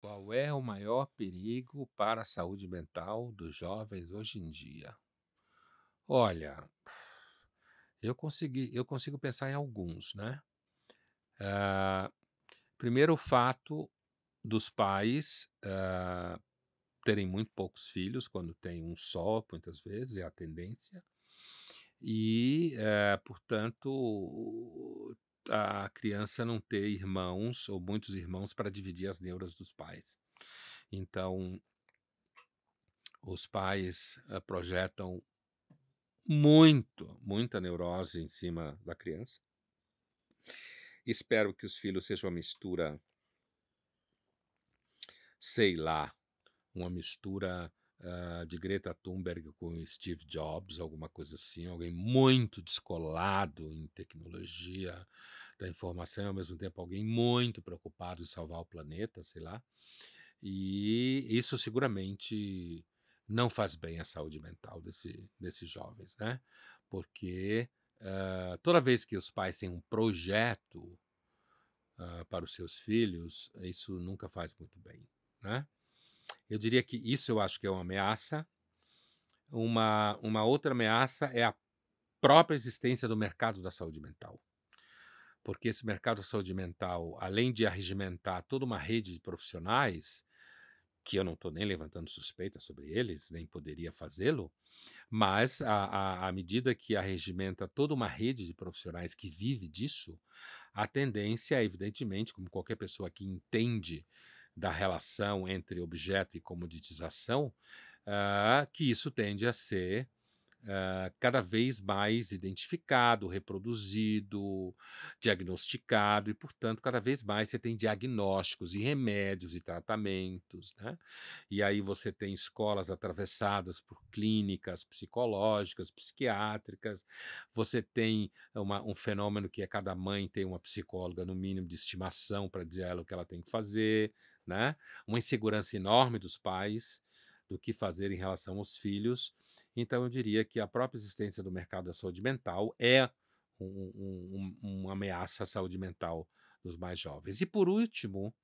Qual é o maior perigo para a saúde mental dos jovens hoje em dia? Olha, eu consegui, eu consigo pensar em alguns, né? Ah, primeiro, o fato dos pais ah, terem muito poucos filhos, quando tem um só, muitas vezes, é a tendência. E, eh, portanto, a criança não ter irmãos ou muitos irmãos para dividir as neuras dos pais. Então, os pais uh, projetam muito, muita neurose em cima da criança. Espero que os filhos sejam uma mistura, sei lá, uma mistura uh, de Greta Thunberg com Steve Jobs, alguma coisa assim, alguém muito descolado em tecnologia da informação, e ao mesmo tempo alguém muito preocupado em salvar o planeta, sei lá. E isso seguramente não faz bem à saúde mental desse, desses jovens, né? Porque uh, toda vez que os pais têm um projeto uh, para os seus filhos, isso nunca faz muito bem, né? Eu diria que isso eu acho que é uma ameaça. Uma, uma outra ameaça é a própria existência do mercado da saúde mental. Porque esse mercado da saúde mental, além de arregimentar toda uma rede de profissionais, que eu não estou nem levantando suspeitas sobre eles, nem poderia fazê-lo, mas à medida que arregimenta toda uma rede de profissionais que vive disso, a tendência, evidentemente, como qualquer pessoa que entende da relação entre objeto e comoditização, uh, que isso tende a ser eh, cada vez mais identificado, reproduzido, diagnosticado, e, portanto, cada vez mais você tem diagnósticos e remédios e tratamentos. Né? E aí você tem escolas atravessadas por clínicas psicológicas, psiquiátricas, você tem uma, um fenômeno que é cada mãe tem uma psicóloga, no mínimo, de estimação para dizer ela o que ela tem que fazer. Né? Uma insegurança enorme dos pais, do que fazer em relação aos filhos. Então, eu diria que a própria existência do mercado da saúde mental é um, um, um, uma ameaça à saúde mental dos mais jovens. E, por último,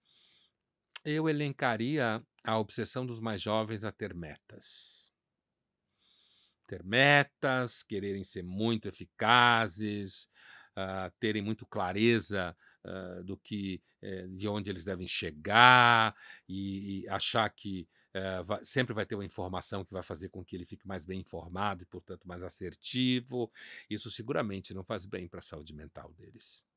eu elencaria a obsessão dos mais jovens a ter metas. Ter metas, quererem ser muito eficazes, uh, terem muito clareza uh, do que, uh, de onde eles devem chegar e, e achar que é, eh, vai, sempre vai ter uma informação que vai fazer com que ele fique mais bem informado e, portanto, mais assertivo. Isso seguramente não faz bem para a saúde mental deles.